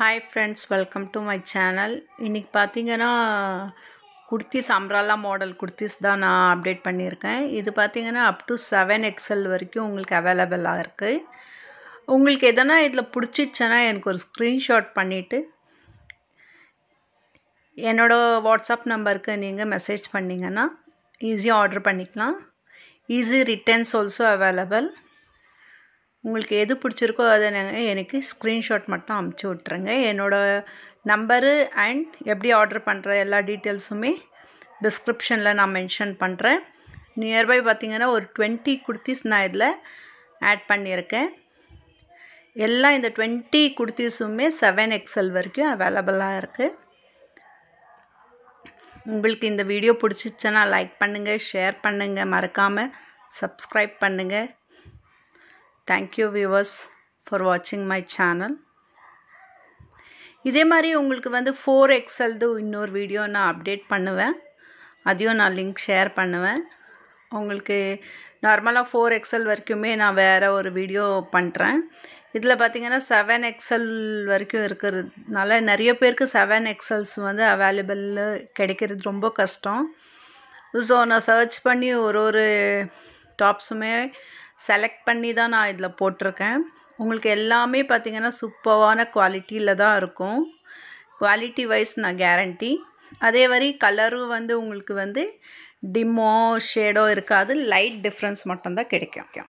hi friends welcome to my channel இன்றைக்கி பார்த்தீங்கன்னா kurtis அம்ராலா model kurtis தான் நான் அப்டேட் பண்ணியிருக்கேன் இது பார்த்தீங்கன்னா அப் டு செவன் எக்ஸ்எல் வரைக்கும் உங்களுக்கு அவைலபிளாக இருக்குது உங்களுக்கு எதனா இதில் பிடிச்சிச்சுன்னா எனக்கு ஒரு ஸ்க்ரீன்ஷாட் பண்ணிவிட்டு என்னோடய வாட்ஸ்அப் நம்பருக்கு நீங்கள் மெசேஜ் பண்ணிங்கன்னா ஈஸியாக ஆர்டர் பண்ணிக்கலாம் ஈஸி ரிட்டர்ன்ஸ் ஆல்சோ அவைலபிள் உங்களுக்கு எது பிடிச்சிருக்கோ அதை நாங்கள் எனக்கு ஸ்க்ரீன்ஷாட் மட்டும் அமுச்சு விட்ருங்க என்னோடய நம்பரு அண்ட் எப்படி ஆர்டர் பண்ணுற எல்லா டீட்டெயில்ஸுமே டிஸ்கிரிப்ஷனில் நான் மென்ஷன் பண்ணுறேன் நியர்பை பார்த்திங்கன்னா ஒரு டுவெண்ட்டி குர்த்திஸ் நான் இதில் ஆட் பண்ணியிருக்கேன் எல்லாம் இந்த டுவெண்ட்டி குர்த்திஸுமே செவன் எக்ஸல் வரைக்கும் அவைலபிளாக இருக்குது உங்களுக்கு இந்த வீடியோ பிடிச்சிச்சுன்னா லைக் பண்ணுங்கள் ஷேர் பண்ணுங்கள் மறக்காமல் சப்ஸ்கிரைப் பண்ணுங்கள் தேங்க்யூ வியூவர்ஸ் ஃபார் வாட்சிங் மை சேனல் இதே மாதிரி உங்களுக்கு வந்து ஃபோர் எக்ஸல்து இன்னொரு வீடியோ நான் அப்டேட் பண்ணுவேன் அதையும் நான் லிங்க் ஷேர் பண்ணுவேன் உங்களுக்கு நார்மலாக ஃபோர் எக்ஸல் வரைக்குமே நான் வேறு ஒரு வீடியோ பண்ணுறேன் இதில் பார்த்தீங்கன்னா செவன் எக்ஸல் வரைக்கும் இருக்கிறதுனால நிறைய பேருக்கு செவன் எக்ஸல்ஸ் வந்து அவைலபிளில் கிடைக்கிறது ரொம்ப கஷ்டம் ஸோ நான் சர்ச் பண்ணி ஒரு ஒரு டாப்ஸுமே செலக்ட் பண்ணி தான் நான் இதில் போட்டிருக்கேன் உங்களுக்கு எல்லாமே பார்த்திங்கன்னா சூப்பரான குவாலிட்டியில் தான் இருக்கும் குவாலிட்டி வைஸ் நான் கேரண்டி அதே மாதிரி கலரும் வந்து உங்களுக்கு வந்து டிம்மோ ஷேடோ இருக்காது லைட் டிஃப்ரென்ஸ் மட்டும்தான் கிடைக்கும்